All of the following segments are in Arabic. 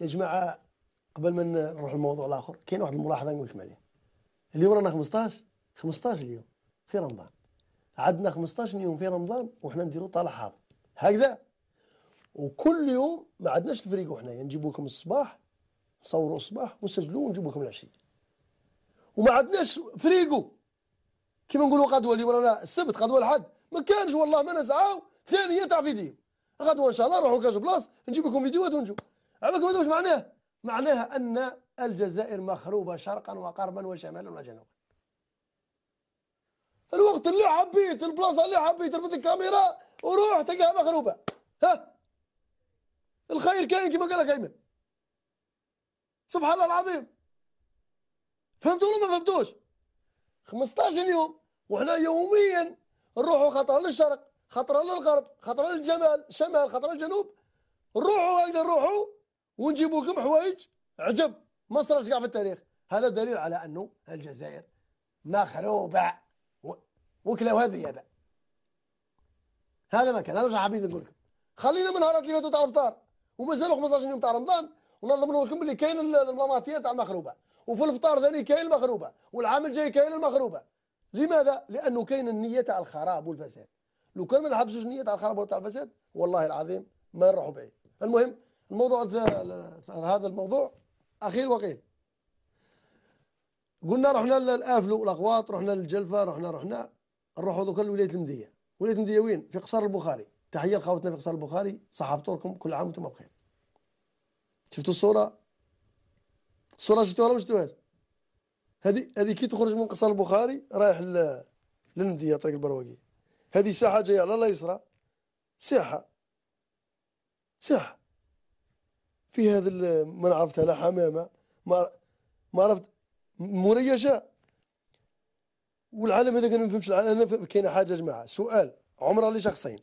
يا جماعه قبل ما نروح الموضوع الاخر كاين واحد الملاحظه نقول لكم عليها اليوم رانا 15 15 اليوم في رمضان عندنا 15 يوم في رمضان وحنا نديرو طالع حافظ هكذا وكل يوم ما عندناش الفريكو حنايا نجيبو لكم الصباح نصوروا الصباح ونسجلوا ونجيبو لكم العشيه وما عندناش فريقو كيما نقولوا غدوه اليوم رانا السبت غدوه الاحد ما كانش والله ما نزعاو ثانيه تاع فيديو غدوه ان شاء الله نروحوا كاش بلاص نجيب لكم فيديوهات ونجو هذاك هذا واش معناه معناها ان الجزائر مخروبه شرقا وغربا وشمالا وجنوبا الوقت اللي حبيت البلاصه اللي حبيت رفض الكاميرا وروح تلقاها مخروبه ها الخير كاين كما قال لك ايمن سبحان الله العظيم فهمتوا ولا ما فهمتوش 15 يوم وحنا يوميا نروحوا خطره للشرق خطره للغرب خطره للجمال شمال خطره للجنوب نروحوا هكذا نروحوا ونجيبوا لكم حوايج عجب ما صارش كاع في التاريخ هذا دليل على انه الجزائر مخروبه وكلاو هذه يابا هذا ما كان هذا واش حابين نقول لكم خلينا من نهارات اللي فاتوا تاع الفطار ومازالوا 15 يوم تاع رمضان ونظم لكم اللي كاين المناطيه تاع المخروبه وفي الفطار ثاني كاين المخروبه والعام الجاي كاين المخروبه لماذا؟ لانه كاين النيه تاع الخراب والفساد لو كان ما نحبسوش النيه تاع الخراب وتاع الفساد والله العظيم ما نروحوا بعيد المهم الموضوع هذا الموضوع اخير وقيل قلنا رحنا للافلو الاغواط رحنا للجلفه رحنا رحنا نروحوا ذوك لولايه المديه ولايه المديه وين في قصر البخاري تحيه لخوتنا في قصر البخاري صحفتوركم كل عام وانتم بخير شفتوا الصوره الصوره شفتوها ولا ما شفتوهاش هذه هذه كي تخرج من قصر البخاري رايح للمديه طريق البرواقي هذه ساحه جايه على اليسرى ساحه ساحه في هذا ما عرفتها لا حمامه ما ما عرفت مريشه والعالم هذا ما فهمش انا كاينه حاجه يا جماعه سؤال عمره لشخصين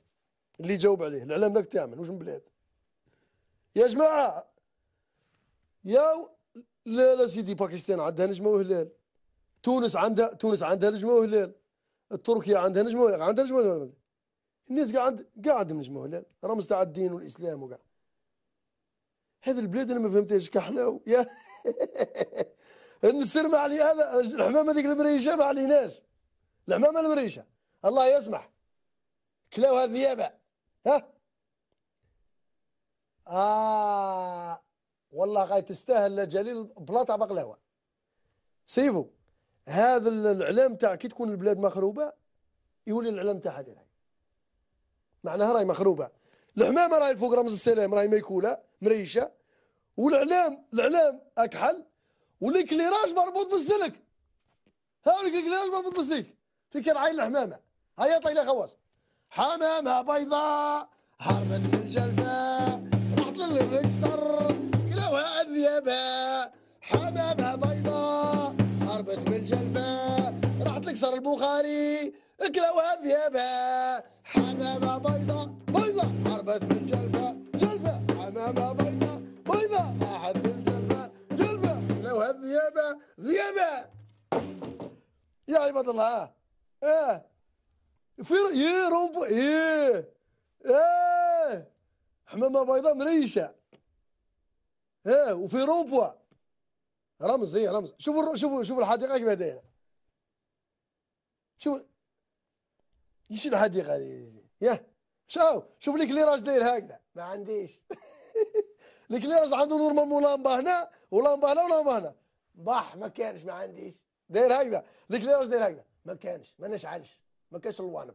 اللي جاوب عليه الاعلام ذاك تعمل واش من بلاد يا جماعه يا لا لا سيدي باكستان عندها نجمه وهلال تونس عندها تونس عندها نجمه وهلال تركيا عندها نجمه عندها نجمه وهلال الناس قاعد قاعد نجمه وهلال رمز تاع الدين والاسلام وكاع هذه البلاد انا ما فهمتهاش كحلاو يا النسر ما علي هذا الحمام هذيك المريشه ما عليناش الحمامه المريشه الله يسمح كلاوها الذيابه ها آه والله غاي تستاهل جليل بلاطع بقلاوه سيفو هذا الاعلام تاع كي تكون البلاد مخروبه يولي الاعلام تاعها معناها راهي مخروبه الحمامه راهي فوق رمز السلام راهي ميكوله مريشه والاعلام الاعلام اكحل والكليراج مربوط بالسلك ها الكليراج مربوط بالسلك كان عين الحمامه هيا طيله خواص حمامه بيضاء حربت من الجلفه راحت للركسر كلاوها الذيابه حمامه بيضاء حربت من الجلفه راحت لكسر البخاري كلاوها الذيابه حمامه بيضاء هبت من جلفة جلفة حمامة بيضة بيضة راحت من جلفة جلفة لو هالذيابة ذيابة يا عباد الله اه في يا رومبو ايه ايه حمامة بيضاء مريشة ايه وفي رومبوا رمز هي رمز شوفوا شوفوا شوفوا الحديقة كيف دايرة شوفوا ايش الحديقة هذه يا شاو شوف لي كليراج داير هكذا ما عنديش لي كليراج راج عنده نورمالمون لامبا هنا ولامبا هنا ولامبا هنا بح ما كانش ما عنديش داير هكذا لي كليراج داير هكذا ما كانش ما نشعلش ما كانش الوانب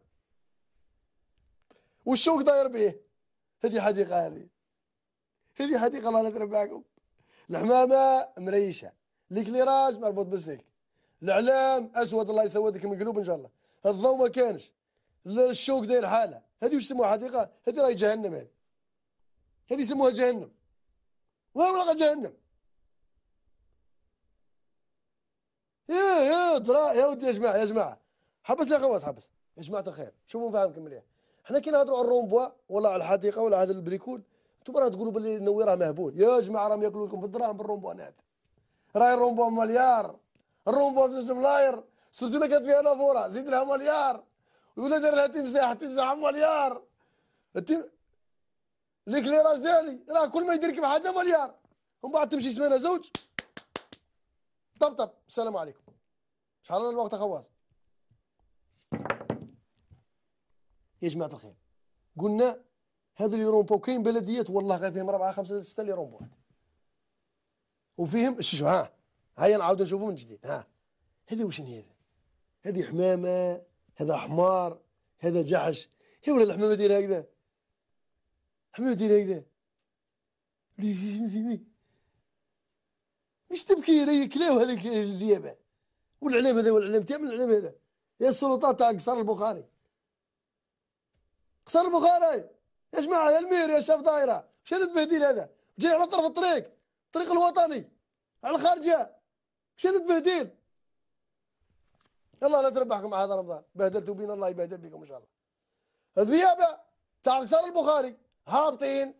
والشوك داير به هذه حديقه هذه هذه حديقه الله يضرب معكم الحمامه مريشه كليراج مربوط بالسلك الاعلام اسود الله يسودك من قلوب ان شاء الله الضوء ما كانش الشوك داير حاله هذه واش يسموها حديقه هذه راهي جهنم هذه هذه يسموها جهنم وين والله جهنم يا يا درا يا ودي يا جماعه يا جماعه حبس يا خواص حبس يا جماعه الخير شوفوا نفهمكم مليح حنا كي نهضروا على الرومبوا ولا على الحديقه ولا على البريكول انتم راه تقولوا باللي النوي راه مهبول يا جماعه راهم ياكلوا لكم في الدراهم بالرومبوا نات راهي الرومبوا مليار الرومبوا بجوج ملاير سورتي كانت فيها نافوره زيد لها مليار يقول لي لها تمزح تمزح مليار التم... ليكليراج ديالي راه كل ما يدير كيف بحاجه مليار ومن بعد تمشي سمانه زوج طب طب السلام عليكم شحال راه الوقت خواص يا جماعه الخير قلنا هذا اللي رومبو كاين بلديات والله غير فيهم ربعه خمسه سته اللي رومبو وفيهم الشجع ها هيا نعاودوا نشوفو من جديد ها هذه واش هذه هذه حمامه هذا حمار هذا جحش هي ولا الحمامه دايره هكذا حمامه دايره هكذا مش تبكي راهي كلاو هذاك اليابان والاعلام هذا والاعلام تعمل الاعلام هذا يا السلطات تاع قصر البخاري قصر البخاري يا جماعه يا المير يا شاف دايره واش هذا التبهديل هذا جاي على طرف الطريق الطريق الوطني على الخارجيه واش هذا التبهديل يلا لا تربحكم هذا رمضان بهدلتوا بينا الله يبهدل بكم ان شاء الله الذيابه تاع قصر البخاري هابطين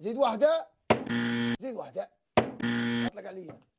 زيد واحده زيد واحده اطلق عليا